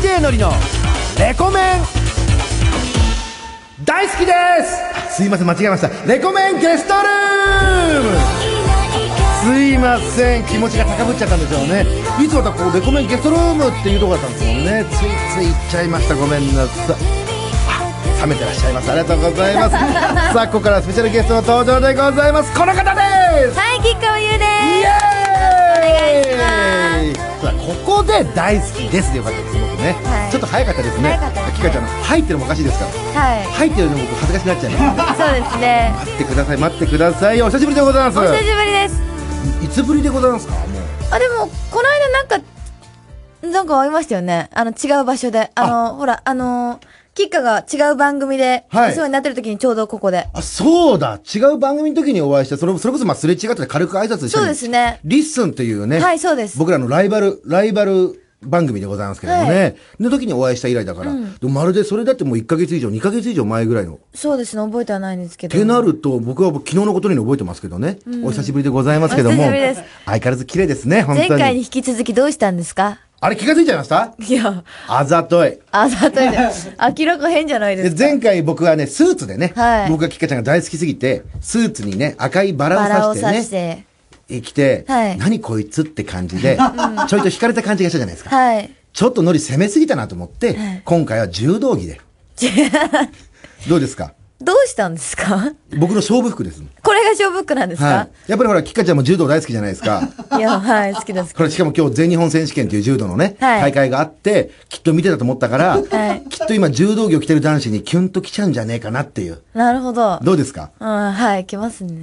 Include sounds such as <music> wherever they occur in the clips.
DJ のりのレコメン大好きですすいません間違えましたレコメンゲストルームすいません気持ちが高ぶっちゃったんでしょうねいつもたこうレコメンゲストルームっていうとこだったんですもんねついつい行っちゃいましたごめんなさい冷めてらっしゃいますありがとうございます <laughs> さあここからスペシャルゲストの登場でございますこの方ですはい吉川優ですイエーイお願いしますここで大好きですでよかったです僕ね、はい、ちょっと早かったですねきかちゃんの入ってるもおかしいですからはい入ってるの僕恥ずかしくなっちゃいますそうですね待ってください待ってくださいお久しぶりでございますお久しぶりですいつぶりでございますかもうあでもこの間なんかなんか会いましたよねあの違う場所であのほらあのーキッカが違う番組で、はいお世話になってる時にちょうどここで。あ、そうだ違う番組の時にお会いして、それそれこそまあすれ違って軽く挨拶したそうですねリッスンというね、はいそうです僕らのライバル、ライバル番組でございますけれどもね、はの時にお会いした以来だから、まるでそれだってもう1ヶ月以上、2ヶ月以上前ぐらいの。そうですね、覚えてはないんですけど。てなると、僕は昨日のことに覚えてますけどね、お久しぶりでございますけども、お久しぶりです相変わらず綺麗ですね、本当前に。回に引き続きどうしたんですかあれ気が付いちゃいましたいや。あざとい。あざとい、ね。<laughs> 明らか変じゃないですか。前回僕はね、スーツでね、はい、僕がキカちゃんが大好きすぎて、スーツにね、赤いバラを刺してね。て。生きて、はい、何こいつって感じで、ちょいと惹かれた感じがしたじゃないですか。はい、ちょっとノリ攻めすぎたなと思って、はい、今回は柔道着で。<laughs> どうですかどうしたんですか僕の勝負服です。これラジオブックなんですか、はい、やっぱりほら、きっかちゃんも柔道大好きじゃないですか。いや、はい、好きです。これしかも今日全日本選手権という柔道のね、はい、大会があって、きっと見てたと思ったから、はい、きっと今柔道着を着てる男子にキュンと来ちゃうんじゃねえかなっていう。なるほど。どうですかうん、はい、来ますね。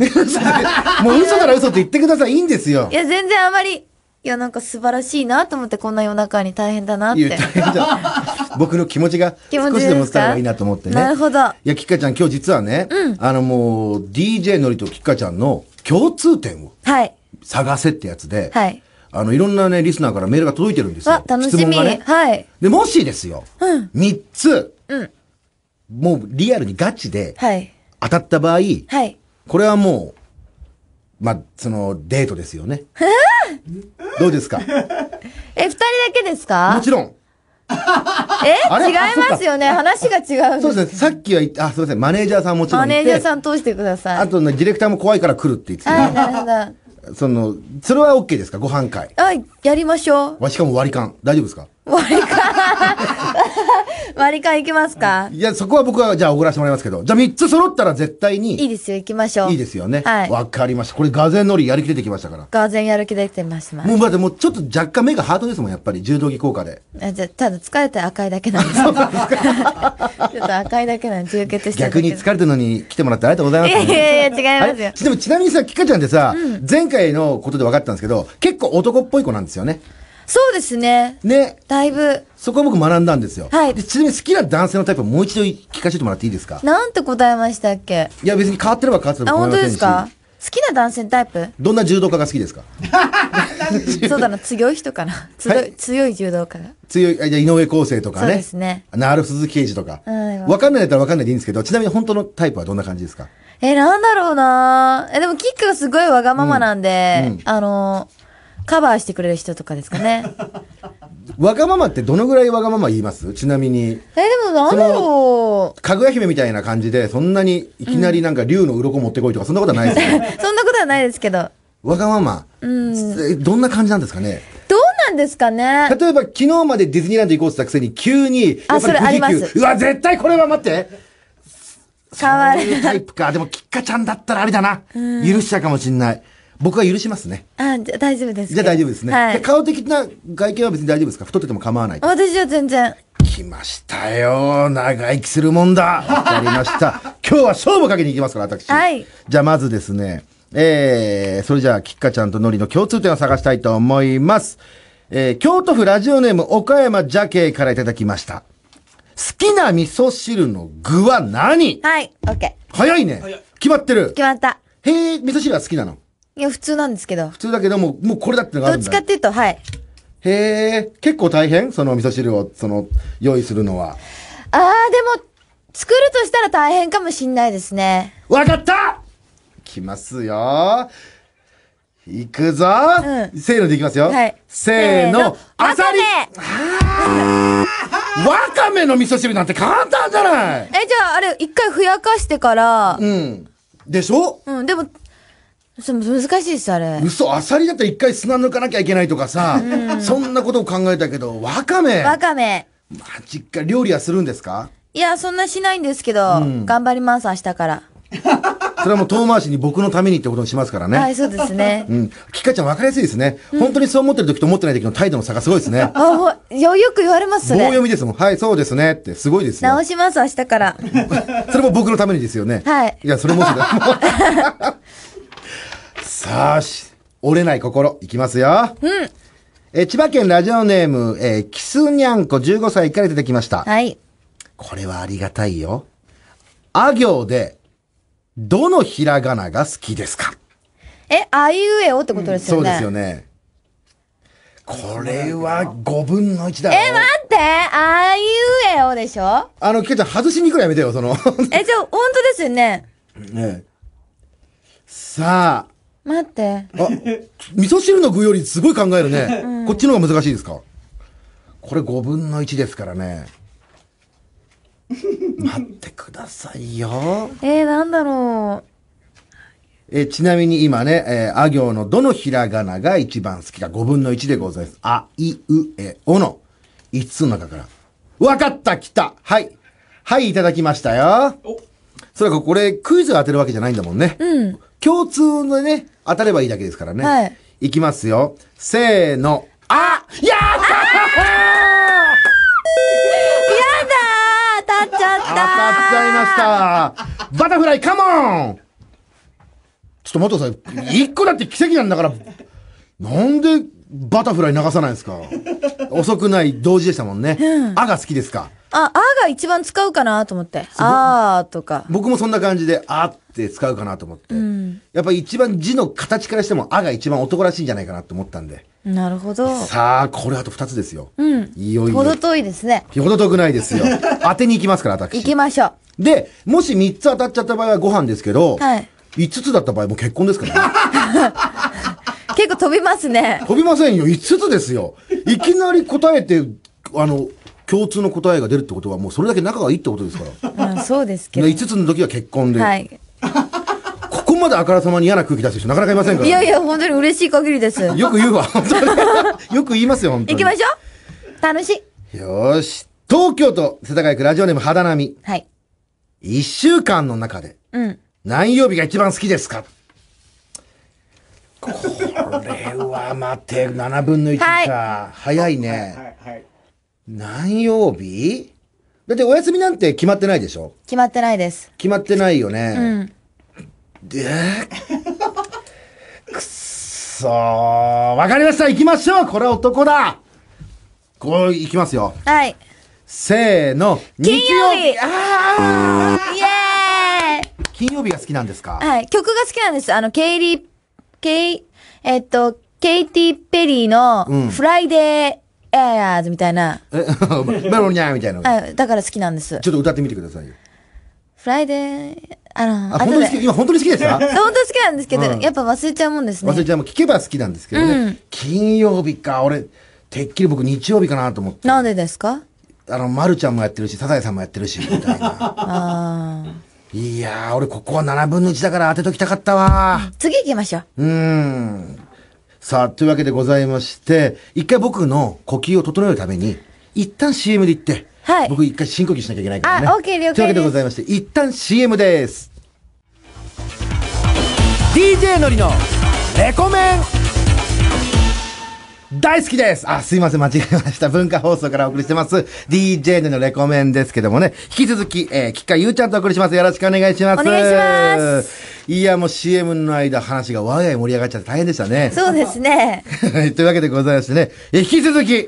も <laughs> う嘘から嘘って言ってください。いいんですよ。いや、全然あまり。いや、なんか素晴らしいなと思って、こんな夜中に大変だなって。いや、大変だ。<laughs> 僕の気持ちが少しでも伝えればいいなと思ってね。なるほど。いや、きっかちゃん、今日実はね、うん、あのもう、DJ のりときっかちゃんの共通点をはい。探せってやつで、はい、あの、いろんなね、リスナーからメールが届いてるんですよ。楽しみ。ね。はい。で、もしですよ、うん、3つ、うん、もうリアルにガチで、はい、当たった場合、はい、これはもう、まあ、その、デートですよね。どうですか <laughs> え、二人だけですかもちろん。え違いますよね。話が違う。そうですね。さっきはっあ、すみません。マネージャーさんもちろんマネージャーさん通してください。あとね、ディレクターも怖いから来るって言ってた。はい、なるほど。その、それは OK ですかご飯会。はい、やりましょう。しかも割り勘。大丈夫ですか割り勘 <laughs> 割り勘いきますかいや、そこは僕はじゃあおごらせてもらいますけど。じゃあ3つ揃ったら絶対に。いいですよ、行きましょう。いいですよね。はい。わかりました。これ、ガゼン乗りやる気出てきましたから。ガゼンやる気出てます。もう、だもうちょっと若干目がハートですもん、やっぱり。柔道着効果で。じゃただ疲れて赤いだけなんです <laughs> ちょっと赤いだけなんで、充血して逆に疲れてるのに来てもらってありがとうございます、やいやいや、違いますよ。でもちなみにさ、キカちゃんってさ、うん、前回のことで分かったんですけど、結構男っぽい子なんですよね。そうですね。ね。だいぶ。そこは僕学んだんですよ。はい。で、ちなみに好きな男性のタイプもう一度聞かせてもらっていいですかなんて答えましたっけいや別に変わってれば変わってればあ、本当ですか好きな男性タイプどんな柔道家が好きですか <laughs> そうだな、強い人かな。強い、はい、強い柔道家が。強い、あじゃ井上康生とかね。そうですね。なる鈴木刑事とか。うん。わかんないだったらわかんないでいいんですけど、ちなみに本当のタイプはどんな感じですかえ、なんだろうなえ、でもキックがすごいわがままなんで、うんうん、あのーカバーしてくれる人とかですかね。<laughs> わがままってどのぐらいわがまま言いますちなみに。え、でもなんだろう。かぐや姫みたいな感じで、そんなにいきなりなんか竜の鱗持ってこいとか、そんなことはないですよ、ね。<laughs> そんなことはないですけど。わがまま。うん。どんな感じなんですかねどうなんですかね例えば昨日までディズニーランド行こうってたくせに急に、あ、それあります。うわ、絶対これは待って変わる。そういうタイプか。でも、きっかちゃんだったらあれだな。許しちゃうかもしんない。僕は許しますね。あ、じゃ大丈夫です。じゃ大丈夫ですね、はい、顔的な外見は別に大丈夫ですか太ってても構わない。私は全然。来ましたよ。長生きするもんだ。わかりました。<laughs> 今日は勝負かけに行きますから、私。はい。じゃあまずですね、えー、それじゃあ、きっかちゃんとのりの共通点を探したいと思います。えー、京都府ラジオネーム岡山ジャケからいただきました。好きな味噌汁の具は何はい、オッケー。早いね。早い。決まってる。決まった。へえ、味噌汁は好きなのいや、普通なんですけど。普通だけども、もうこれだってのがあどっちかっていうと、はい。へえ、結構大変その味噌汁を、その、用意するのは。あー、でも、作るとしたら大変かもしんないですね。わかったきますよ。いくぞ、うんせーのでいきますよ。はいせーのの、あさりわかめの味噌汁なんて簡単じゃないえ、じゃあ、あれ、一回ふやかしてから、うん。でしょうん、でも、難しいですあれ嘘アサリだったら一回砂抜かなきゃいけないとかさ、うん、そんなことを考えたけどわかめわかめマジか料理はするんですかいやそんなしないんですけど、うん、頑張ります明日からそれはもう遠回しに僕のためにってことにしますからね。はい、そうですね。うん。きかちゃん分かりやすいですね。うん、本当にそう思ってる時と思ってない時の態度の差がすごいですね。あ、よ、よく言われますね。棒読みですもん。はい、そうですね。って、すごいですね。直します、明日から。<laughs> それも僕のためにですよね。はい。いや、それもそうだ。<laughs> さあ、し、折れない心、いきますよ。うん。え千葉県ラジオネーム、えー、キスニャンコ15歳から出てきました。はい。これはありがたいよ。あ行で、どのひらがなが好きですかえ、あいうえおってことですよね、うん、そうですよね。これは5分の1だえ、待ってあいうえおでしょあの、ケイちゃん外しに行くのやめてよ、そのえ、じゃあ、本当ですよね。<laughs> ねさあ、待って。あ、味噌汁の具よりすごい考えるね。うん、こっちの方が難しいですかこれ5分の1ですからね。<laughs> 待ってくださいよ。えー、なんだろう。えー、ちなみに今ね、えー、あ行のどのひらがなが一番好きか5分の1でございます。あ、い、う、え、おの5つの中から。わかった来たはい。はい、いただきましたよ。それかこれクイズ当てるわけじゃないんだもんね。うん。共通のね、当たればいいだけですからね。はい。いきますよ。せーの。あやった当たっちゃいました。バタフライ、カモンちょっと待ってください。一個だって奇跡なんだから、なんでバタフライ流さないんですか遅くない同時でしたもんね。うん、あが好きですかあ、あが一番使うかなと思って。あーとか。僕もそんな感じで、あって使うかなと思って。うん、やっぱ一番字の形からしても、あが一番男らしいんじゃないかなと思ったんで。なるほど。さあ、これあと二つですよ。うん。いよいよ。ほど遠いですね。ほど遠くないですよ。<laughs> 当てに行きますから、私。行きましょう。で、もし三つ当たっちゃった場合はご飯ですけど、はい。五つだった場合も結婚ですからね。<laughs> 結構飛びますね。飛びませんよ。五つですよ。いきなり答えて、あの、共通の答えが出るってことはもうそれだけ仲がいいってことですから、うん、そうですけど、ね、5つの時は結婚で、はい、ここまであからさまに嫌な空気出す人なかなかいませんからいやいや本当に嬉しい限りですよく言うわよく言いますよ本当に行きましょう楽しいよし東京都世田谷区ラジオネーム肌波はい1週間の中で、うん、何曜日が一番好きですかこれは待て、7分の1か。はい、早いね。はいはいはい何曜日だってお休みなんて決まってないでしょ決まってないです。決まってないようね。ん。で、<laughs> くっそー。わかりました。行きましょう。これ男だ。こう、行きますよ。はい。せーの。金曜日ああイエーイ金曜日が好きなんですかはい。曲が好きなんです。あの、ケイリー、ケイ、えっと、ケイティ・ペリーの、フライデー、やアみたいな。え、メ <laughs> ロニャーみたいな。あだから好きなんです。ちょっと歌ってみてくださいよ。フライデー、あの、あ本当に好き、今本当に好きですか <laughs> 本当好きなんですけど、やっぱ忘れちゃうもんですね。忘れちゃうもん、聞けば好きなんですけどね。金曜日か、俺、てっきり僕日曜日かなと思って。なんでですかあの、まるちゃんもやってるし、サザエさんもやってるし、みたいな。<laughs> あいやー、俺ここは7分の1だから当てときたかったわ。次行きましょう。うん。さあ、というわけでございまして、一回僕の呼吸を整えるために、一旦 CM で行って、はい。僕一回深呼吸しなきゃいけないからね。あ、OK 了解というわけでございまして、一旦 CM です。DJ のりのレコメン大好きですあ、すいません、間違えました。文化放送からお送りしてます。d j でのレコメンですけどもね、引き続き、えー、きっかゆうちゃんとお送りします。よろしくお願いします。お願いします。いや、もう CM の間、話がわがや盛り上がっちゃって大変でしたね。そうですね。<laughs> というわけでございましてね、引き続き、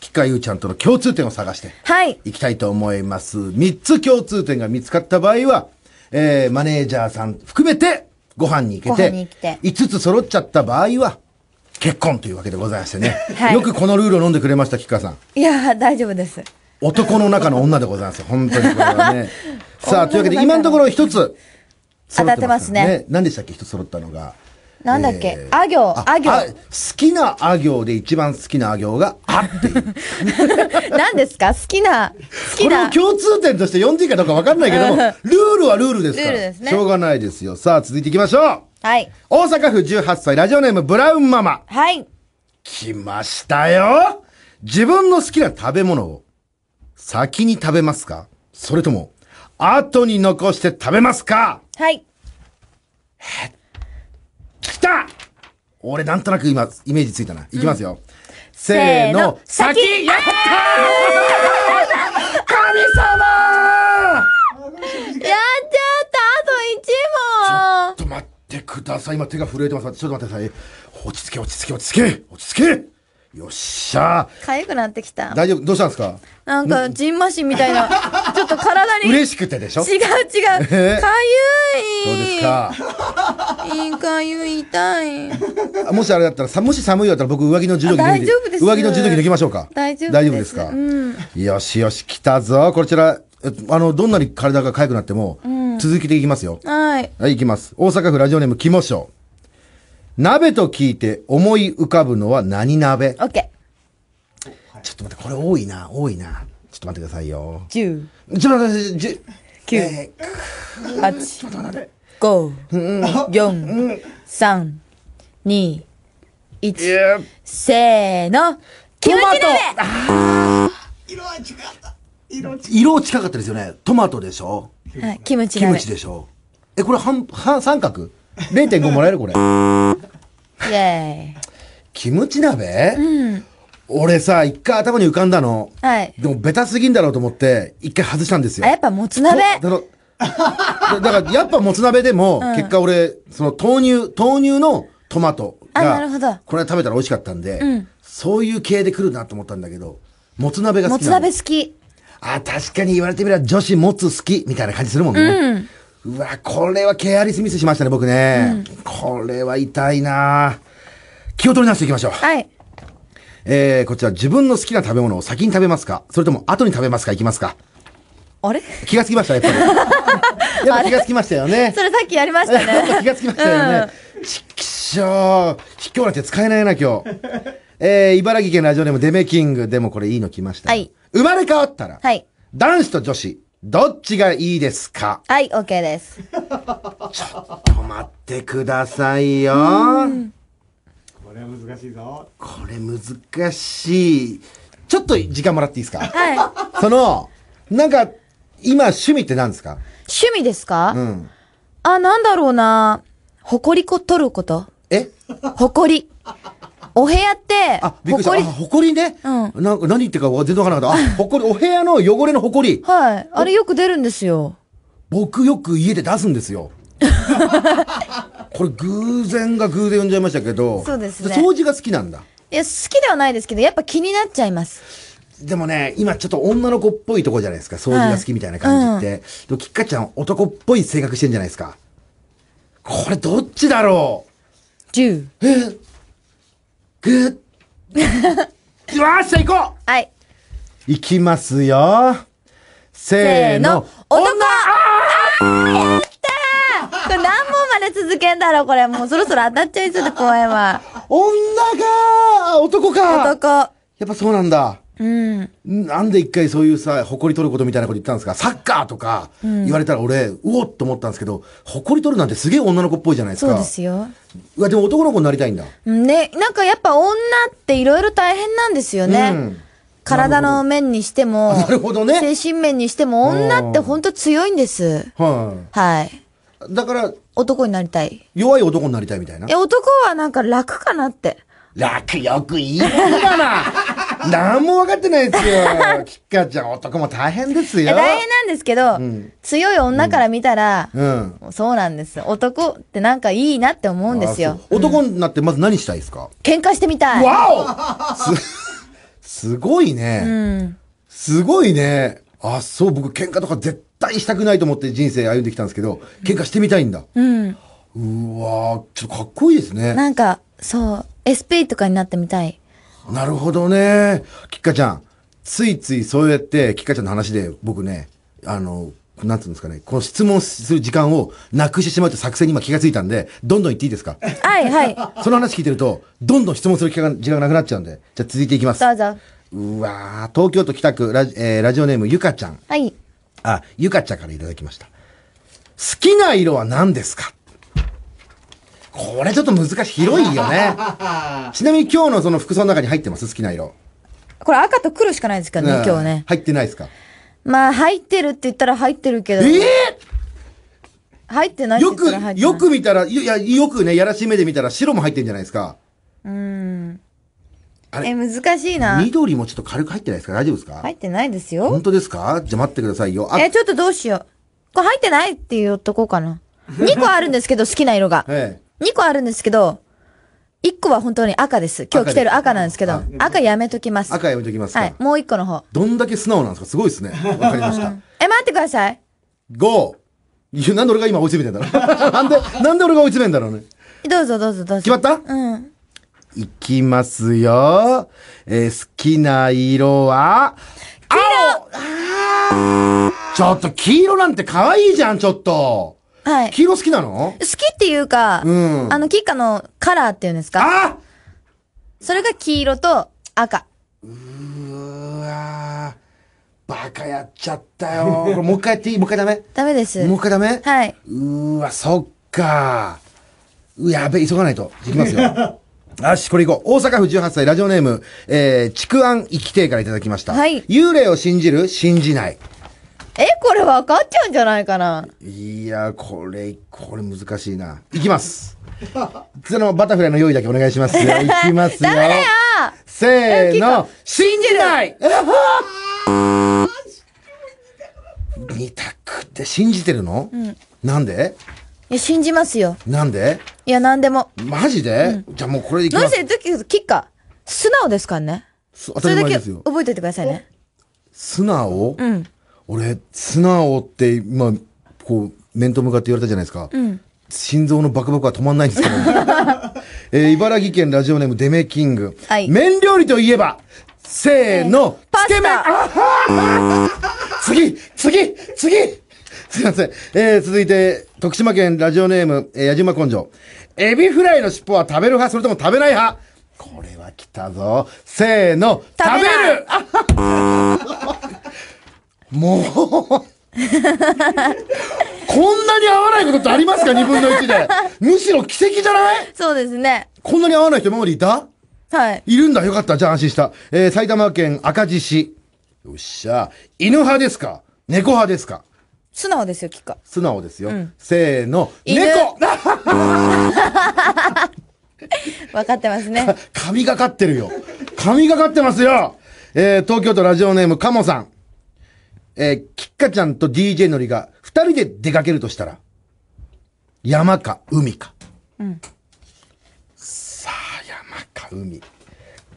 きっかゆうちゃんとの共通点を探して、はい。いきたいと思います。三3つ共通点が見つかった場合は、えー、マネージャーさん含めて、ご飯に行けて、て5つ揃っちゃった場合は、結婚というわけでございましてね、はい、よくこのルールを飲んでくれました吉川さんいや大丈夫です男の中の女でございます本当にこれはね <laughs> さあというわけで今のところ一つ、当たってますね何でしたっけ一つ揃ったのがなんだっけ、えー、あ行、あ行。好きなあ行で一番好きなあ行が、あっていう。<laughs> 何ですか好きな、好きな。これを共通点として読んでいいかどうかわかんないけども、ルールはルールですから。ルールですね。しょうがないですよ。さあ、続いていきましょうはい。大阪府18歳、ラジオネームブラウンママ。はい。来ましたよ自分の好きな食べ物を先に食べますかそれとも、後に残して食べますかはい。来た俺なんとなく今、イメージついたな。いきますよ。うん、せーの、先やったー神様ーやーください。今手が震えてます。ちょっと待ってください。落ち着け、落ち着け、落ち着け落ち着けよっしゃ痒くなってきた。大丈夫どうしたんですかなんか、ジンマシンみたいな。<laughs> ちょっと体に。嬉しくてでしょ違う違う。えかゆい。そうですか。いい、かゆい、痛い。もしあれだったら、さもし寒いだったら僕、上着の柔道着大丈夫です。上着の柔道着できましょうか。大丈夫です。大丈夫ですか。うん、よしよし、来たぞ。こちら、あの、どんなに体が痒くなっても、うん続きでいきますよ。はい。はい、いきます。大阪府ラジオネーム、キモショ鍋と聞いて思い浮かぶのは何鍋オッケー。ちょっと待って、これ多いな、多いな。ちょっと待ってくださいよ。10。ちょっと待って、1九、八、五、四、三、二、一。せーの。キムチ鍋。色は近かった。色近かったですよね。トマトでしょはい、キムチキムチでしょえこれ半半三角 ?0.5 もらえるこれ <laughs> イェーイキムチ鍋、うん、俺さ一回頭に浮かんだの、はい、でもベタすぎんだろうと思って一回外したんですよやっぱもつ鍋 <laughs> だからやっぱもつ鍋でも、うん、結果俺その豆乳豆乳のトマトがなるほどこれ食べたら美味しかったんで、うん、そういう系で来るなと思ったんだけどもつ鍋が好きもつ鍋好きあ、確かに言われてみれば女子持つ好きみたいな感じするもんね。うん、わ、これはケアリスミスしましたね、僕ね。うん、これは痛いな気を取り直していきましょう。はい。えー、こちら自分の好きな食べ物を先に食べますかそれとも後に食べますかいきますかあれ気がつきました、やっぱり。やっぱ気がつきましたよね。それさっきやりましたね。気がつきましたよね。ちっしょう。卑怯なんて使えないな、今日。えー、茨城県ラジオネームデメキング。でもこれいいの来ました。はい。生まれ変わったら、はい。男子と女子、どっちがいいですかはい、OK です。ちょっと待ってくださいよ。これは難しいぞ。これ難しい。ちょっと時間もらっていいですかはい。その、なんか、今趣味って何ですか趣味ですかうん。あ、なんだろうな。誇りこ取ること。え誇り。お部屋って、あ、びっくりした。あ、ほこりね。うん。な何言ってか全然わからなかった。あ、<laughs> ほこり、お部屋の汚れのほこり。はい。あれよく出るんですよ。僕よく家で出すんですよ。<laughs> これ偶然が偶然呼んじゃいましたけど。そうですね。掃除が好きなんだ。いや、好きではないですけど、やっぱ気になっちゃいます。でもね、今ちょっと女の子っぽいとこじゃないですか。掃除が好きみたいな感じって。はいうん、きっかちゃん男っぽい性格してんじゃないですか。これどっちだろう ?10。え、ぐっ。よっしゃ、行こうはい。行きますよ。せーの。男あーやったーこれ何問まで続けんだろうこれ。もうそろそろ当たっちゃいそうだ、公演は。女が男かー男。やっぱそうなんだ。うん、なんで一回そういうさ、誇り取ることみたいなこと言ったんですかサッカーとか言われたら俺、うおっと思ったんですけど、誇り取るなんてすげえ女の子っぽいじゃないですか。そうですよ。うわ、でも男の子になりたいんだ。ね、なんかやっぱ女っていろいろ大変なんですよね。うん体の面にしても、なるほどね。精神面にしても、女って本当強いんです。はい、はい。だから、男になりたい。弱い男になりたいみたいな。いや、男はなんか楽かなって。楽よく言い過だな何も分かってないですよ。きっかちゃん、男も大変ですよ。大変なんですけど、うん、強い女から見たら、うん、そうなんです。男ってなんかいいなって思うんですよ。男になってまず何したいですか、喧嘩してみたい。わお <laughs> す、すごいね。うん、すごいね。あ、そう、僕喧嘩とか絶対したくないと思って人生歩んできたんですけど、喧嘩してみたいんだ。うん。うわちょっとかっこいいですね。なんか、そう、SP とかになってみたい。なるほどね。きっかちゃん。ついついそうやって、きっかちゃんの話で、僕ね、あの、なんつうんですかね、この質問する時間をなくしてしまうという作戦に今気がついたんで、どんどん言っていいですかはいはい。その話聞いてると、どんどん質問する時間がなくなっちゃうんで、じゃあ続いていきます。どうぞ。うわ東京都北区ラジ,、えー、ラジオネームゆかちゃん。はい。あ、ゆかちゃんからいただきました。好きな色は何ですかこれちょっと難しい。広いよね。<laughs> ちなみに今日のその服装の中に入ってます好きな色。これ赤と黒しかないですからね、今日ね。入ってないですかまあ、入ってるって言ったら入ってるけど。ええー、入ってないよく、よく見たら、いや、よくね、やらしい目で見たら白も入ってんじゃないですか。うん。あれえ、難しいな。緑もちょっと軽く入ってないですか大丈夫ですか入ってないですよ。本当ですかじゃあ待ってくださいよ。え、ちょっとどうしよう。これ入ってないって言っとこうかな。2個あるんですけど、好きな色が。ええ。2個あるんですけど、一個は本当に赤です。今日着てる赤なんですけど、赤やめときます。赤やめときますはい。もう一個の方。どんだけ素直なんですかすごいですね。<laughs> わかりました。え、待ってください。5。いや、なんで俺が今追い詰めてんだろう。<laughs> なんで、なんで俺が追い詰めんだろうね。どうぞどうぞどうぞ。決まったうん。いきますよ。えー、好きな色は、黄色ちょっと黄色なんて可愛いじゃん、ちょっと。はい。黄色好きなの好きっていうか、うん。あの、キッカのカラーっていうんですかあそれが黄色と赤。うーわー。バカやっちゃったよ。<laughs> これもう一回やっていいもう一回ダメダメです。もう一回ダメはい。うーわ、そっかー。やべ、急がないと。いきますよ。<laughs> よし、これいこう。大阪府18歳、ラジオネーム、えー、ちくあん生きてからいただきました。はい。幽霊を信じる信じない。え、これ分かっちゃうんじゃないかな。いや、これ、これ難しいな。いきます。そのバタフライの用意だけお願いしますよ。いきますよ。<laughs> だよせーの、信じない二択って信じてるの、うん、なんでいや、信じますよ。なんでいや、なんでも。マジで、うん、じゃあもうこれでいきます。なんせ、キッカ、素直ですからね。それだけ覚えておいてくださいね。素直うん。俺素直って今こう面と向かって言われたじゃないですか、うん、心臓のバクバクは止まんないんですけど、えー、茨城県ラジオネームデメキング、はい、麺料理といえばせーの、えー、つけ麺次次次すいません。えー、続いて、徳島県ラジオネーム、えー、矢島根性。エビフライの尻尾は食べる派それとも食べない派これは来たぞ。せーの、食べるもうこんなに合わないことってありますか二分の一で。むしろ奇跡じゃないそうですね。こんなに合わない人今までいたはい。いるんだ。よかった。じゃあ安心した。えー、埼玉県赤字市。よっしゃ。犬派ですか猫派ですか素直ですよ、きっか。素直ですよ。うん、せーの。猫分 <laughs> かってますね。<laughs> 神がかってるよ。神がかってますよ。えー、東京都ラジオネーム、かもさん。えー、キッカちゃんと DJ のりが二人で出かけるとしたら、山か海か。うん。さあ、山か海。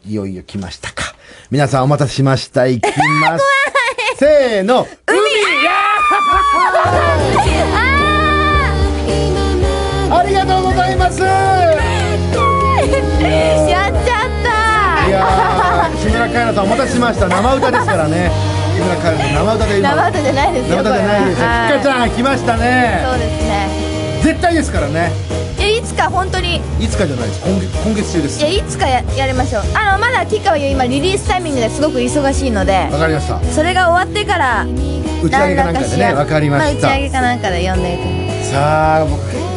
いよいよ来ましたか。皆さんお待たせしました。いきます。せーの。海ありがとうございますやっちゃったいや木村カエラさんお待たせしました生歌ですからね木村カエ生歌で今生歌じゃないですよ生歌じゃないですよっかちゃん来ましたねそうですね絶対ですからねいやいつか本当にいつかじゃないです今月今月中ですいやいつかややりましょうあのまだ吉川優今リリースタイミングですごく忙しいのでわかりましたそれが終わってから打ち上げかなんかでねわかりました、まあ、打ち上げかなんかで呼んでいくさあ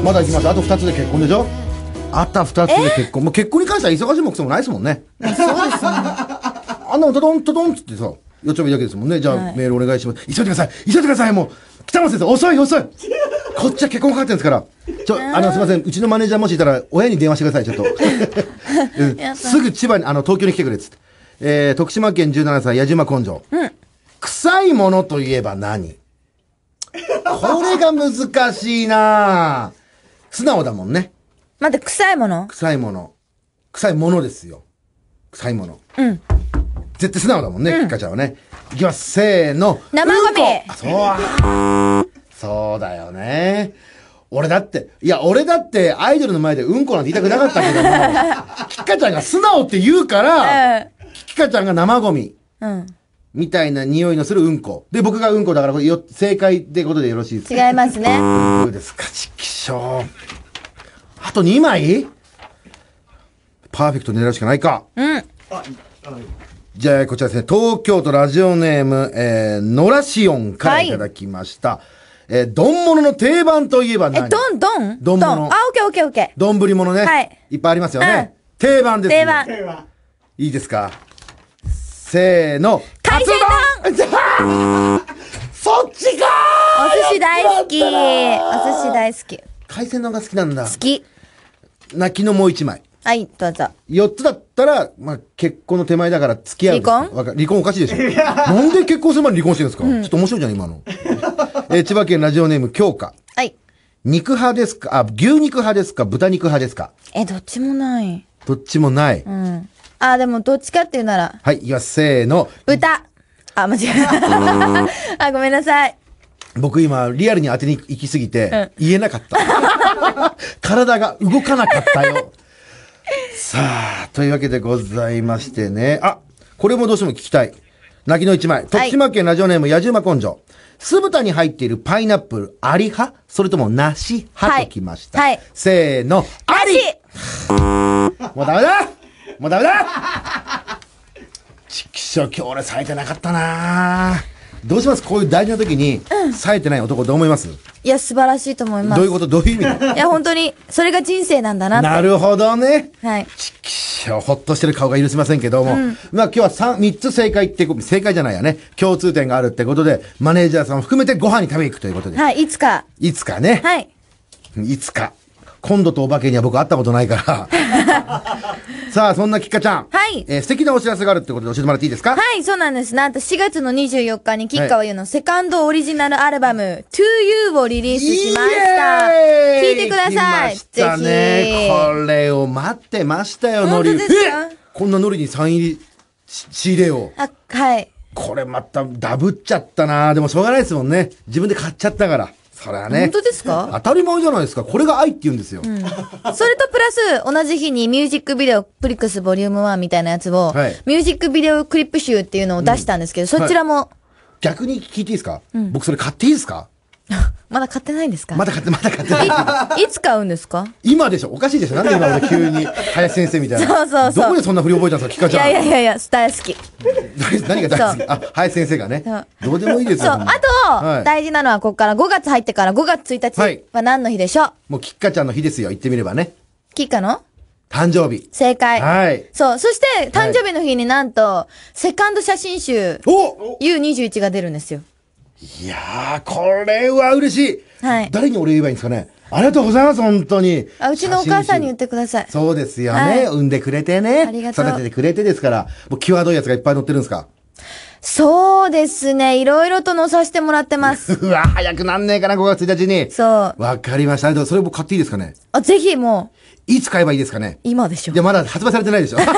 まだ行きますあと2つで結婚でしょあった2つで結婚もう結婚に関しては忙しいもくそもないですもんねそうですね <laughs> あんなのトドンとドンっつってさちょびだけですもんね。じゃあ、はい、メールお願いします。急いでください急いでくださいもう北本先生、遅い遅いこっちは結婚かかってるんですから。ちょ、あの、すいません。うちのマネージャーもしいたら、親に電話してください、ちょっと。<laughs> すぐ千葉に、あの、東京に来てくれっつって。えー、徳島県17歳、矢島根性。うん。臭いものといえば何これが難しいな素直だもんね。待って、臭いもの臭いもの。臭いものですよ。臭いもの。うん。絶対素直だもんね、うん、かちゃんはね。いきます、せーの。生ゴうん、そう。そうだよね。俺だって、いや、俺だってアイドルの前でうんこなんて言いたくなかったけども、キ <laughs> カちゃんが素直って言うから、キカちゃんが生ゴミ。みたいな匂いのするうんこ。で、僕がうんこだから、よ正解ってことでよろしいですか違いますね。どうですか、ちきしょう。あと2枚パーフェクト狙うしかないか。うん。あ、あじゃあ、こちらですね、東京都ラジオネーム、えー、ノラシオンからいただきました。はい、えー、丼物の定番といえば何え、丼丼丼物。あ、オッケーオッケーオッケー。丼ぶり物ね。はい。いっぱいありますよね。うん、定番です、ね。定番。いいですかせーの。海鮮丼 <laughs> そっちかお寿司大好き。お寿司大好き。海鮮丼が好きなんだ。好き。泣きのもう一枚。はい、どうぞ。四つだったら、まあ、結婚の手前だから付き合う。離婚離婚おかしいでしょ。なんで結婚する前に離婚してるんですか、うん、ちょっと面白いじゃん、今の。えー、千葉県ラジオネーム、京香。はい。肉派ですかあ、牛肉派ですか豚肉派ですかえ、どっちもない。どっちもない。うん。あ、でも、どっちかっていうなら。はい、いや、せーの。豚あ、間違えた。<laughs> あ、ごめんなさい。僕今、リアルに当てに行きすぎて、うん、言えなかった。<laughs> 体が動かなかったよ。さあ、というわけでございましてね。あ、これもどうしても聞きたい。泣きの一枚。徳島県ラジオネーム、やじ馬根性。酢豚に入っているパイナップル、アリ派それともシ派ときました。はい。せーの、アリもうダメだもうダメだちくしょう、今日俺咲いてなかったなぁ。どうしますこういう大事な時に、冴えてない男どう思いますいや、素晴らしいと思います。どういうことどういう意味いや、本当に、それが人生なんだななるほどね。はい。ちきしょ、ほっとしてる顔が許しませんけども。うん、まあ今日は三三つ正解って正解じゃないやね。共通点があるってことで、マネージャーさんを含めてご飯に食べに行くということで。はい、いつか。いつかね。はい。いつか。今度とお化けには僕会ったことないから <laughs> さあ、そんなきっかちゃん。はい。えー、素敵なお知らせがあるってことで教えてもらっていいですかはい、そうなんです。なんと4月の24日に、吉川ゆのセカンドオリジナルアルバム、To You をリリースしました。聞いてください。ぜひ。ね。これを待ってましたよ、ノリ。こんなノリにサイン入り、仕入れを。あ、はい。これまたダブっちゃったなでもしょうがないですもんね。自分で買っちゃったから。それはね。本当ですか当たり前じゃないですか。これが愛って言うんですよ。うん、それとプラス、同じ日にミュージックビデオプリックスボリューム1みたいなやつを、はい、ミュージックビデオクリップ集っていうのを出したんですけど、うん、そちらも、はい、逆に聞いていいですか、うん、僕それ買っていいですか <laughs> まだ買ってないんですかまだ買って、まだ買ってない。いつ買うんですか今でしょおかしいでしょなんで今俺 <laughs> 急に、林先生みたいな。そうそうそう。どこでそんな振り覚えたんですか、キかちゃん。いやいやいやいや、大好き。何が大好きあ、林先生がね。どうでもいいですよ。そう。あと、はい、大事なのはここから5月入ってから5月1日は何の日でしょう、はい、もうきっかちゃんの日ですよ、言ってみればね。っかの誕生日。正解。はい。そう。そして、誕生日の日になんと、セカンド写真集、U21 が出るんですよ。いやこれは嬉しい、はい、誰にお礼言えばいいんですかねありがとうございます、本当に。あ、うちのお母さんに言ってください。そうですよね。はい、産んでくれてね。ありがとう。育ててくれてですから、もう際どいやつがいっぱい乗ってるんですかそうですね。いろいろと乗させてもらってます。<laughs> うわ、早くなんねえかな、5月1日に。そう。わかりました。それも買っていいですかねあ、ぜひもう。いつ買えばいいですかね今でしょ。いや、まだ発売されてないでしょ。<laughs>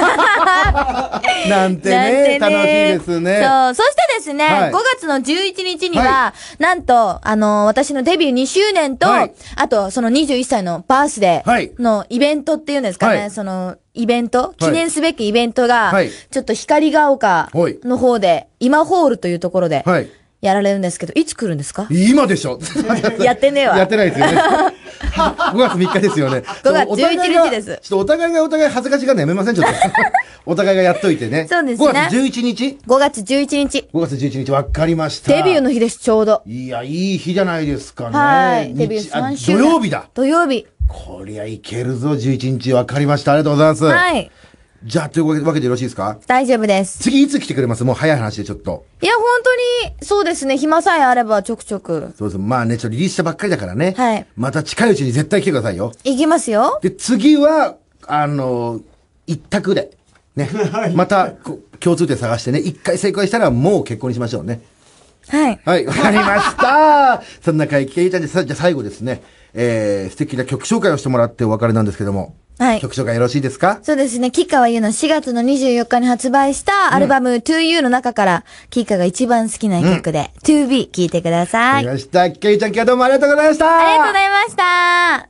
なんてね、楽しいですね。そう。そしてですね、はい、5月の11日には、はい、なんと、あの私のデビュー2周年と、はい、あと、その21歳のバースデーのイベントっていうんですかね、その、イベント、記念すべきイベントが、ちょっと光が丘の方で、今ホールというところで、やられるんですけど、いつ来るんですか今でしょ <laughs> やってねえわ。やってないですよね。5 <laughs> 月3日ですよね。5月11日です。ちょっとお互いがお互い恥ずかしがるのやめませんちょっと。<laughs> お互いがやっといてね。そうですね。5月11日 ?5 月11日。5月11日、わかりました。デビューの日です、ちょうど。いや、いい日じゃないですかね。はい。デビュー3週。土曜日だ。土曜日。こりゃいけるぞ、11日。わかりました。ありがとうございます。はい。じゃあ、というわけでよろしいですか大丈夫です。次いつ来てくれますもう早い話でちょっと。いや、本当に、そうですね。暇さえあればちょくちょく。そうです。まあね、ちょっとリリースしたばっかりだからね。はい。また近いうちに絶対来てくださいよ。行きますよ。で、次は、あの、一択で。ね。<laughs> また、共通点探してね。一回成功したらもう結婚にしましょうね。はい。はい、わかりました。そんな会、聞いたんで、じゃあ最後ですね。えー、素敵な曲紹介をしてもらってお別れなんですけども。はい。曲紹介よろしいですかそうですね。は言うの4月の24日に発売したアルバム、うん、To You の中から、吉カが一番好きな曲で、う To Be 聴いてください。わりました。ケイちゃん今日はどうもありがとうございました。ありがとうございました。